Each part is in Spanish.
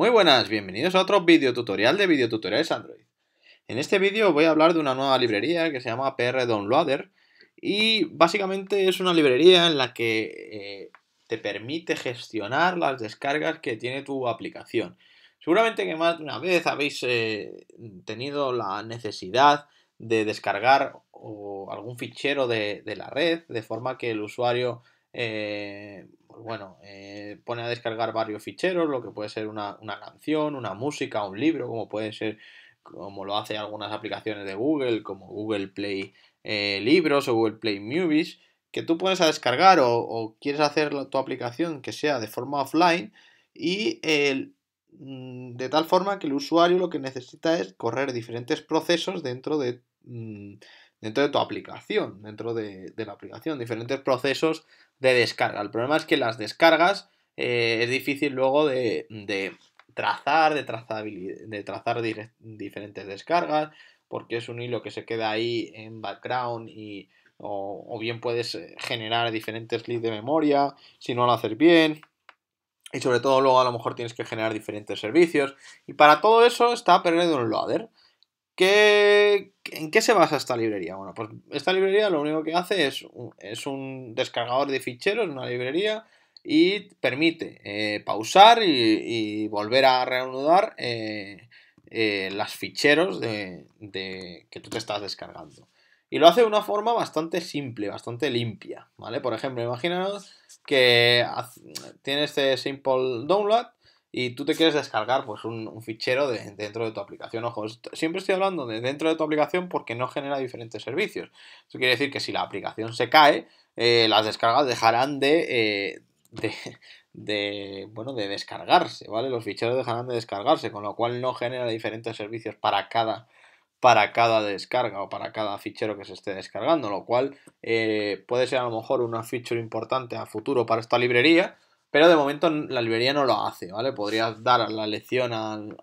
Muy buenas, bienvenidos a otro video tutorial de Tutoriales Android. En este vídeo voy a hablar de una nueva librería que se llama PR Downloader y básicamente es una librería en la que eh, te permite gestionar las descargas que tiene tu aplicación. Seguramente que más de una vez habéis eh, tenido la necesidad de descargar algún fichero de, la red de forma que el usuario eh, pues bueno, eh, pone a descargar varios ficheros, lo que puede ser una, canción, una música, un libro, como puede ser, como lo hacen algunas aplicaciones de Google, como Google Play eh, Libros o Google Play Movies, que tú pones a descargar o, quieres hacer tu aplicación que sea de forma offline y mm, de tal forma que el usuario lo que necesita es correr diferentes procesos dentro de mm, dentro de tu aplicación, dentro de, la aplicación, diferentes procesos de descarga. El problema es que las descargas eh, es difícil luego de, trazar, de, de trazar diferentes descargas, porque es un hilo que se queda ahí en background y o, bien puedes eh, generar diferentes leads de memoria si no lo haces bien. Y sobre todo luego a lo mejor tienes que generar diferentes servicios. Y para todo eso está un Loader. ¿En qué se basa esta librería? Bueno, pues esta librería lo único que hace es, es un descargador de ficheros, una librería, y permite eh, pausar y, volver a reanudar los eh, eh, las ficheros que tú te estás descargando. Y lo hace de una forma bastante simple, bastante limpia, ¿vale? Por ejemplo, imaginaos que tiene este simple download y tú te quieres descargar pues un, fichero de, dentro de tu aplicación. Ojo, siempre estoy hablando de dentro de tu aplicación porque no genera diferentes servicios. Eso quiere decir que si la aplicación se cae, eh, las descargas dejarán eh, de, de, bueno, de descargarse, ¿vale? Los ficheros dejarán de descargarse, con lo cual no genera diferentes servicios para cada para cada descarga o para cada fichero que se esté descargando, lo cual eh, puede ser a lo mejor una feature importante a futuro para esta librería, pero de momento la librería no lo hace, ¿vale? Podrías dar la lección al,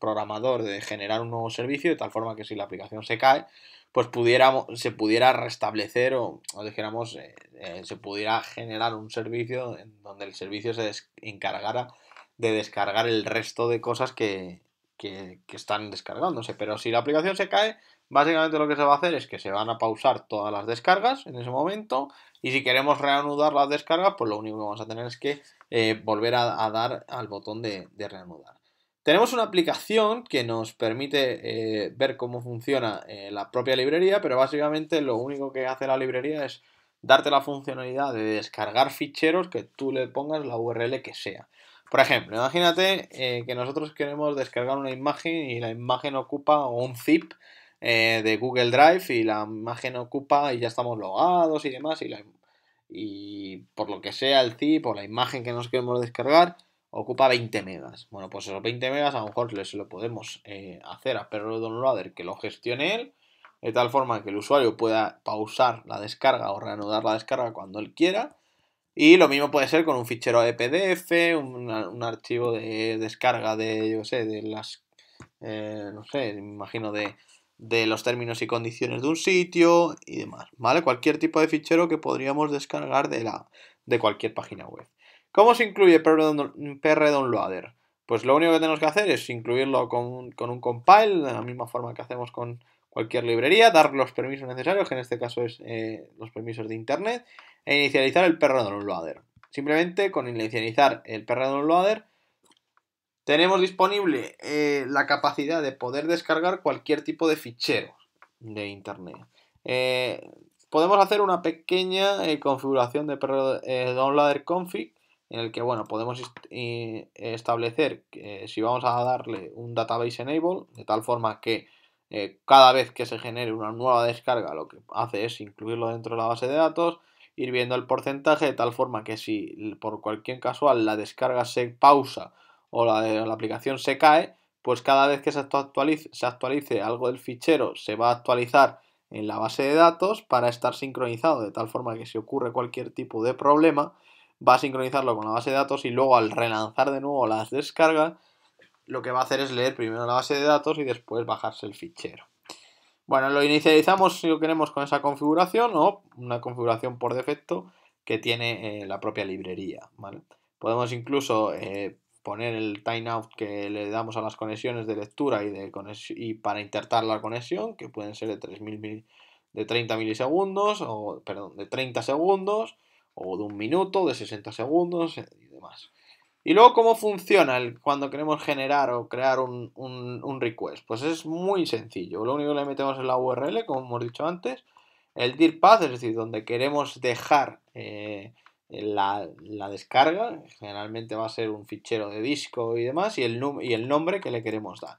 programador de generar un nuevo servicio de tal forma que si la aplicación se cae, pues pudiéramos, se pudiera restablecer o, dijéramos, eh, eh, se pudiera generar un servicio en donde el servicio se encargara de descargar el resto de cosas que, que están descargándose. Pero si la aplicación se cae, básicamente lo que se va a hacer es que se van a pausar todas las descargas en ese momento y si queremos reanudar las descargas, pues lo único que vamos a tener es que eh, volver a, dar al botón de, reanudar. Tenemos una aplicación que nos permite eh, ver cómo funciona eh, la propia librería, pero básicamente lo único que hace la librería es darte la funcionalidad de descargar ficheros que tú le pongas la URL que sea. Por ejemplo, imagínate que nosotros queremos descargar una imagen y la imagen ocupa un zip eh, de Google Drive y la imagen ocupa y ya estamos logados y demás y, por lo que sea el ci o la imagen que nos queremos descargar ocupa 20 megas. Bueno, pues esos 20 megas a lo mejor les lo podemos eh, hacer a Perro Downloader que lo gestione él de tal forma que el usuario pueda pausar la descarga o reanudar la descarga cuando él quiera. Y lo mismo puede ser con un fichero de PDF, un, archivo de descarga de, yo sé, de las, eh, no sé, me imagino de de los términos y condiciones de un sitio y demás, ¿vale? Cualquier tipo de fichero que podríamos descargar de, la, de cualquier página web. ¿Cómo se incluye PR Downloader? Pues lo único que tenemos que hacer es incluirlo con, un compile, de la misma forma que hacemos con cualquier librería, dar los permisos necesarios, que en este caso es eh, los permisos de internet, e inicializar el PR Downloader. Simplemente con inicializar el PR Downloader tenemos disponible eh, la capacidad de poder descargar cualquier tipo de fichero de Internet. Eh, podemos hacer una pequeña eh, configuración de downloader config en el que bueno podemos establecer si vamos a darle un database enable de tal forma que cada vez que se genere una nueva descarga lo que hace es incluirlo dentro de la base de datos ir viendo el porcentaje de tal forma que si por cualquier casual la descarga se pausa o eh, la, aplicación se cae, pues cada vez que se actualice, se actualice algo del fichero, se va a actualizar en la base de datos para estar sincronizado, de tal forma que si ocurre cualquier tipo de problema, va a sincronizarlo con la base de datos y luego al relanzar de nuevo las descargas, lo que va a hacer es leer primero la base de datos y después bajarse el fichero. Bueno, lo inicializamos si lo queremos con esa configuración o una configuración por defecto que tiene eh, la propia librería. Podemos incluso eh, poner el timeout que le damos a las conexiones de lectura y, de y para intentar la conexión, que pueden ser de, 3.000, mil, de 30 milisegundos, o, perdón, de 30 segundos, o de un minuto, de 60 segundos eh, y demás. Y luego, ¿cómo funciona cuando queremos generar o crear un, request? Pues es muy sencillo. Lo único que le metemos es la URL, como hemos dicho antes, el dir path, es decir, donde queremos dejar eh, la, descarga, generalmente va a ser un fichero de disco y demás, y el, y el nombre que le queremos dar.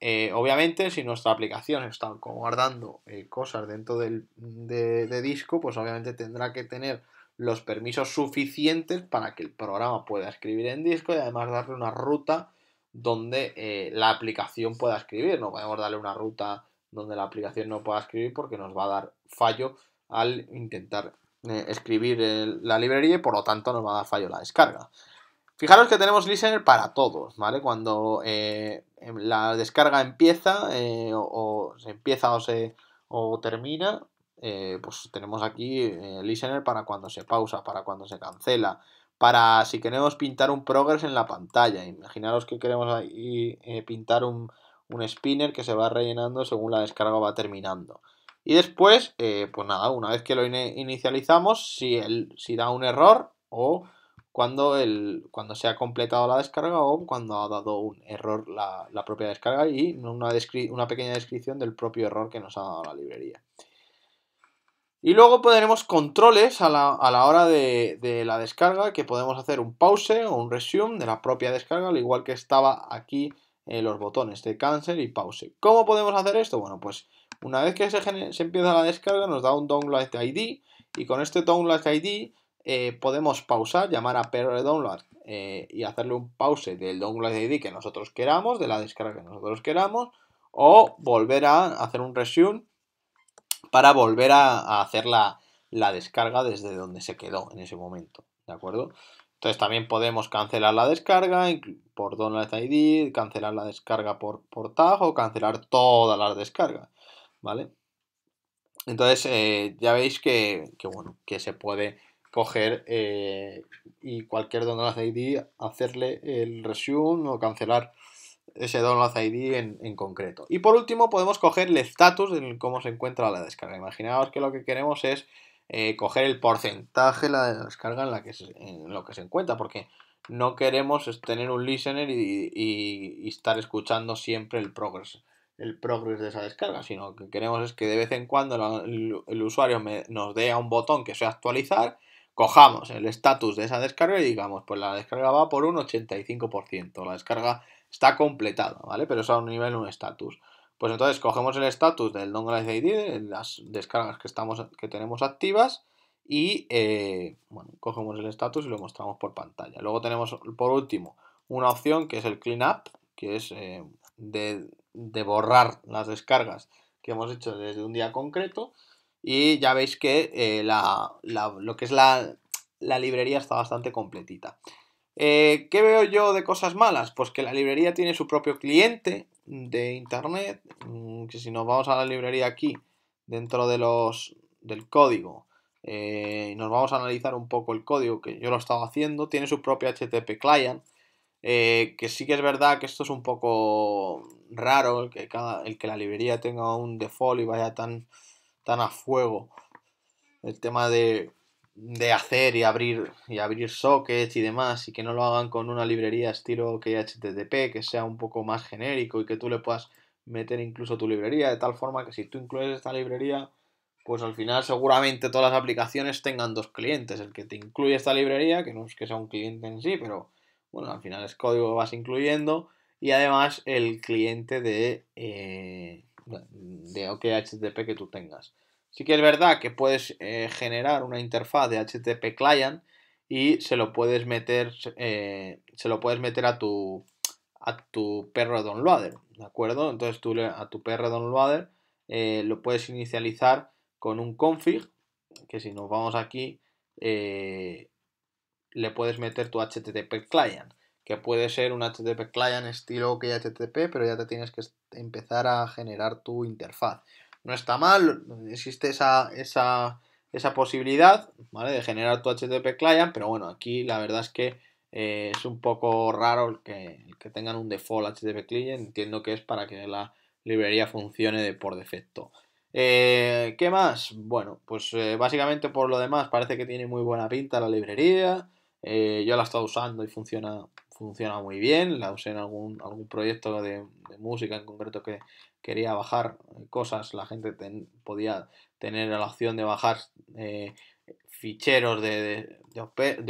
Eh, obviamente, si nuestra aplicación está guardando eh, cosas dentro del, de, disco, pues obviamente tendrá que tener los permisos suficientes para que el programa pueda escribir en disco y además darle una ruta donde eh, la aplicación pueda escribir. No podemos darle una ruta donde la aplicación no pueda escribir porque nos va a dar fallo al intentar eh, escribir la librería y por lo tanto nos va a dar fallo la descarga. Fijaros que tenemos listener para todos, ¿vale? Cuando eh, em, la descarga empieza eh, o, se empieza o se o termina, pues tenemos aquí listener para cuando se pausa, para cuando se cancela, para si queremos pintar un progress en la pantalla. Imaginaros que queremos ahí, pintar un, un spinner que se va rellenando según la descarga va terminando. Y después, eh, pues nada, una vez que lo inicializamos, si, si da un error o cuando, el, cuando se ha completado la descarga o cuando ha dado un error la, propia descarga y una, una pequeña descripción del propio error que nos ha dado la librería. Y luego podremos controles a la, hora de, la descarga, que podemos hacer un pause o un resume de la propia descarga, al igual que estaba aquí en eh, los botones de cancel y pause. ¿Cómo podemos hacer esto? Bueno, pues una vez que se, empieza la descarga, nos da un download ID y con este download ID eh, podemos pausar, llamar a PR download eh, y hacerle un pause del download ID que nosotros queramos, de la descarga que nosotros queramos, o volver a hacer un resume para volver a, hacer la, descarga desde donde se quedó en ese momento, ¿de acuerdo? Entonces también podemos cancelar la descarga por Download ID, cancelar la descarga por, por tag o cancelar todas las descargas. ¿vale? Entonces, eh, ya veis que, bueno, que se puede coger eh, y cualquier download ID hacerle el resume o cancelar ese download ID en, concreto. Y por último, podemos coger el status de cómo se encuentra la descarga. Imaginaos que lo que queremos es eh, coger el porcentaje de la descarga en, la que lo que se encuentra, porque no queremos tener un listener y estar escuchando siempre el progress el progress de esa descarga, sino que queremos es que de vez en cuando el, usuario nos dé a un botón que sea actualizar, cojamos el estatus de esa descarga y digamos, pues la descarga va por un 85%, la descarga está completada, ¿vale? Pero es a un nivel, un estatus. Pues entonces cogemos el estatus del Dongle ID, las descargas que, estamos, que tenemos activas, y eh, bueno, cogemos el estatus y lo mostramos por pantalla. Luego tenemos por último una opción que es el cleanup, que es eh, de de borrar las descargas que hemos hecho desde un día concreto. Y ya veis que eh, la, lo que es la, librería está bastante completita. Eh, ¿Qué veo yo de cosas malas? Pues que la librería tiene su propio cliente de internet. Mm, que si nos vamos a la librería aquí, dentro de los, del código, eh, nos vamos a analizar un poco el código que yo lo estaba haciendo. Tiene su propio HTTP client. que sí que es verdad que esto es un poco raro el que, cada, el que la librería tenga un default y vaya tan, tan a fuego. El tema de, de hacer y abrir, y abrir sockets y demás, y que no lo hagan con una librería estilo que HTTP, que sea un poco más genérico y que tú le puedas meter incluso tu librería, de tal forma que si tú incluyes esta librería, pues al final seguramente todas las aplicaciones tengan dos clientes, el que te incluye esta librería, que no es que sea un cliente en sí, pero bueno, al final es código que vas incluyendo, y además el cliente de, eh, de OKHTTP que tú tengas. Sí que es verdad que puedes eh, generar una interfaz de HTTP client y se lo puedes meter, eh, se lo puedes meter a tu, a tu perro downloader, ¿de acuerdo? Entonces tú a tu perro downloader eh, lo puedes inicializar con un config, que si nos vamos aquí, le puedes meter tu HTTP client que puede ser un HTTP client estilo que HTTP, pero ya te tienes que empezar a generar tu interfaz. No está mal, existe esa, esa, posibilidad, ¿vale? De generar tu HTTP client, pero bueno, aquí la verdad es que eh, es un poco raro el que, tengan un default HTTP client, entiendo que es para que la librería funcione de por defecto. Eh, ¿Qué más? Bueno, pues eh, básicamente por lo demás parece que tiene muy buena pinta la librería. yo la he estado usando y funciona funciona muy bien, la usé en algún, algún proyecto de, música en concreto que quería bajar eh, cosas, la gente podía tener la opción de bajar eh, ficheros de,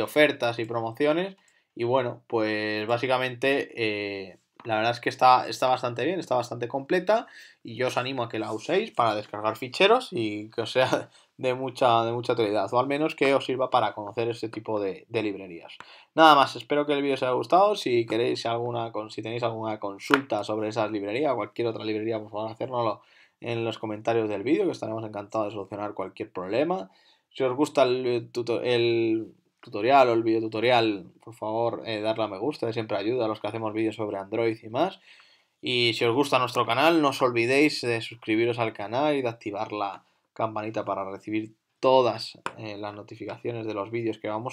ofertas y promociones y bueno, pues básicamente eh, la verdad es que está, está bastante bien, está bastante completa y yo os animo a que la uséis para descargar ficheros y que os sea de mucha, de mucha utilidad, o al menos que os sirva para conocer este tipo de, librerías. Nada más, espero que el vídeo os haya gustado. Si queréis alguna, si tenéis alguna consulta sobre esas librerías o cualquier otra librería, pues por favor, hacérnoslo en los comentarios del vídeo, que estaremos encantados de solucionar cualquier problema. Si os gusta el, eh, tutorial o el videotutorial, tutorial, por favor, eh, darle a me gusta, siempre ayuda a los que hacemos vídeos sobre Android y más. Y si os gusta nuestro canal, no os olvidéis de suscribiros al canal y de activar la campanita para recibir todas eh, las notificaciones de los vídeos que vamos